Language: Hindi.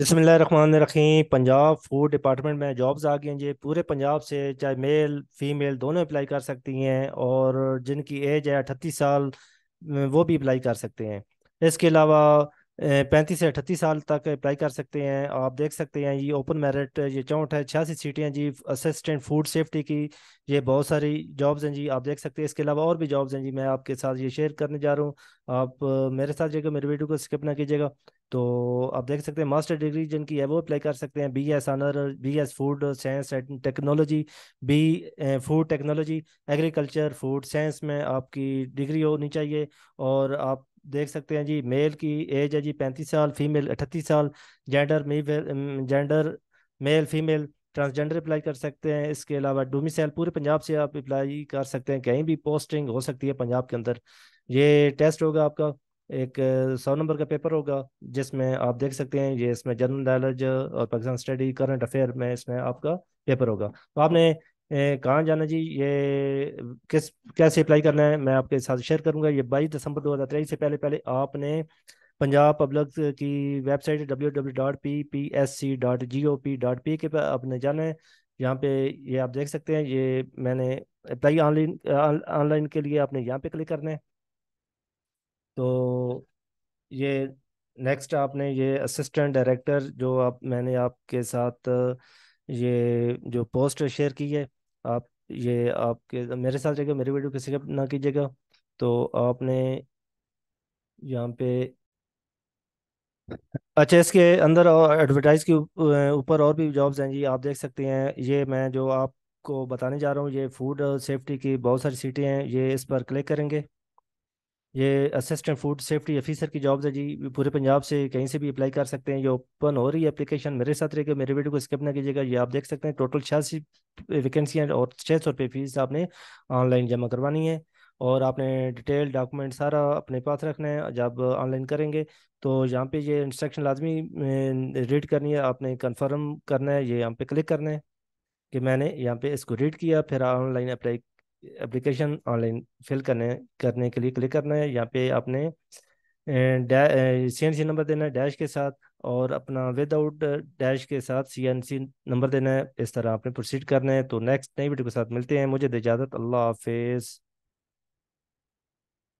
बसमीम पंजाब फूड डिपार्टमेंट में जॉब्स आ गई हैं जी पूरे पंजाब से चाहे मेल फीमेल दोनों अप्लाई कर सकती हैं और जिनकी एज है अठतीस साल वो भी अप्लाई कर सकते हैं इसके अलावा पैंतीस से अठतीस साल तक अप्लाई कर सकते हैं आप देख सकते हैं ये ओपन मेरिट ये चौंठ है छियासी सीटें हैं जी असिस्टेंट फूड सेफ्टी की ये बहुत सारी जॉब्स हैं जी आप देख सकते हैं इसके अलावा और भी जॉब्स हैं जी मैं आपके साथ ये शेयर करने जा रहा हूँ आप मेरे साथ जाइएगा मेरे वीडियो को स्किप ना कीजिएगा तो आप देख सकते हैं मास्टर डिग्री जिनकी है वो अप्लाई कर सकते हैं B S honours B S food science and technology B food technology agriculture food science में आपकी डिग्री होनी चाहिए और आप देख सकते हैं जी मेल की एज है जी पैंतीस साल फीमेल अठतीस साल gender male gender male female transgender apply कर सकते हैं इसके अलावा सेल पूरे पंजाब से आप अप्लाई कर सकते हैं कहीं भी पोस्टिंग हो सकती है पंजाब के अंदर ये टेस्ट होगा आपका एक सौ नंबर का पेपर होगा जिसमें आप देख सकते हैं ये इसमें जनरल नॉलेज और पाकिस्तान स्टडी करंट अफेयर में इसमें आपका पेपर होगा तो आपने कहाँ जाना जी ये किस कैसे अप्लाई करना है मैं आपके साथ शेयर करूंगा ये बाईस दिसंबर दो हज़ार तेईस से पहले पहले आपने पंजाब पब्लिक की website W W dot P P S C dot G O P dot P K पर आपने जाना है यहाँ पे ये आप देख सकते हैं ये मैंने अप्लाई ऑनलाइन ऑनलाइन के लिए आपने यहाँ पे क्लिक करना है तो ये नेक्स्ट आपने ये असिस्टेंट डायरेक्टर जो आप मैंने आपके साथ ये जो पोस्ट शेयर की है आप ये आपके मेरे साथ जगह मेरी वीडियो किसी का ना कीजिएगा तो आपने यहाँ पे अच्छा इसके अंदर और एडवर्टाइज के ऊपर और भी जॉब्स हैं जी आप देख सकते हैं ये मैं जो आपको बताने जा रहा हूँ ये फूड सेफ्टी की बहुत सारी सीटें हैं ये इस पर क्लिक करेंगे ये असिस्टेंट फूड सेफ्टी ऑफिसर की जॉब्स है जी पूरे पंजाब से कहीं से भी अप्लाई कर सकते हैं ये ओपन हो रही है एप्लीकेशन मेरे साथ रहेगा मेरे वीडियो को स्किप ना कीजिएगा ये आप देख सकते हैं टोटल छियासी वैकेंसियाँ और छः सौ रुपये फीस आपने ऑनलाइन जमा करवानी है और आपने डिटेल डॉक्यूमेंट सारा अपने पास रखना है जब ऑनलाइन करेंगे तो यहाँ पे ये इंस्ट्रक्शन लाजमी रीड करनी है आपने कंफर्म करना है ये यहाँ पे क्लिक करना है कि मैंने यहाँ पे इसको रीड किया फिर online apply application online fill करने करने के लिए क्लिक करना है यहाँ पे आपने सी एन सी नंबर देना है डैश के साथ और अपना विदाउट डैश के साथ सी एन सी नंबर देना है इस तरह आपने प्रोसीड करना है तो नेक्स्ट नई वीडियो के साथ मिलते हैं मुझे इजाज़त अल्लाह हाफिज़